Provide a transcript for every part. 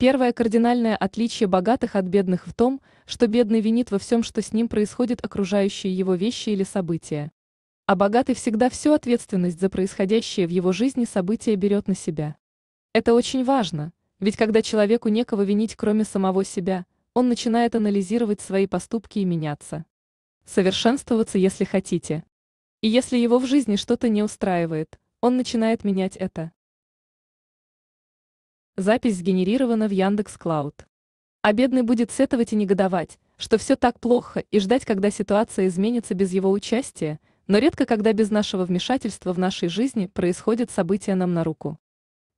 Первое кардинальное отличие богатых от бедных в том, что бедный винит во всем, что с ним происходит окружающие его вещи или события. А богатый всегда всю ответственность за происходящее в его жизни события берет на себя. Это очень важно, ведь когда человеку некого винить кроме самого себя, он начинает анализировать свои поступки и меняться. Совершенствоваться, если хотите. И если его в жизни что-то не устраивает, он начинает менять это. Запись сгенерирована в Яндекс Клауд. А бедный будет сетовать и негодовать, что все так плохо, и ждать, когда ситуация изменится без его участия, но редко, когда без нашего вмешательства в нашей жизни происходят события нам на руку.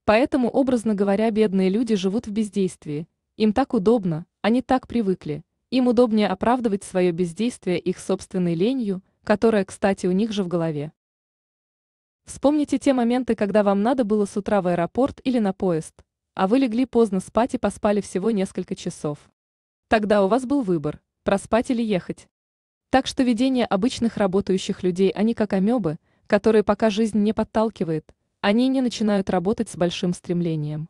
Поэтому, образно говоря, бедные люди живут в бездействии. Им так удобно, они так привыкли. Им удобнее оправдывать свое бездействие их собственной ленью, которая, кстати, у них же в голове. Вспомните те моменты, когда вам надо было с утра в аэропорт или на поезд, а вы легли поздно спать и поспали всего несколько часов. Тогда у вас был выбор, проспать или ехать. Так что видение обычных работающих людей, они как амебы, которые пока жизнь не подталкивает, они не начинают работать с большим стремлением.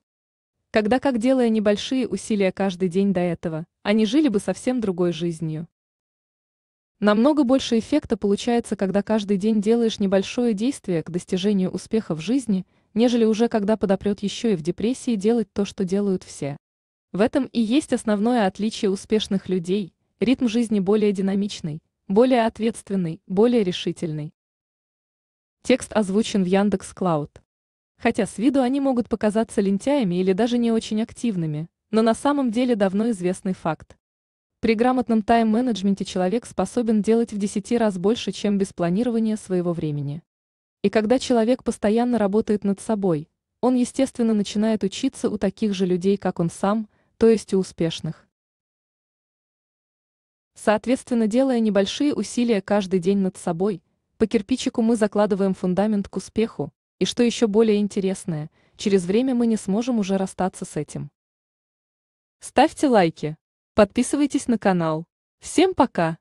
Когда как делая небольшие усилия каждый день до этого, они жили бы совсем другой жизнью. Намного больше эффекта получается, когда каждый день делаешь небольшое действие к достижению успеха в жизни – нежели уже когда подопрет еще и в депрессии делать то, что делают все. В этом и есть основное отличие успешных людей, ритм жизни более динамичный, более ответственный, более решительный. Текст озвучен в Яндекс Клауд. Хотя с виду они могут показаться лентяями или даже не очень активными, но на самом деле давно известный факт. При грамотном тайм-менеджменте человек способен делать в 10 раз больше, чем без планирования своего времени. И когда человек постоянно работает над собой, он, естественно, начинает учиться у таких же людей, как он сам, то есть у успешных. Соответственно, делая небольшие усилия каждый день над собой, по кирпичику мы закладываем фундамент к успеху, и что еще более интересное, через время мы не сможем уже расстаться с этим. Ставьте лайки, подписывайтесь на канал. Всем пока!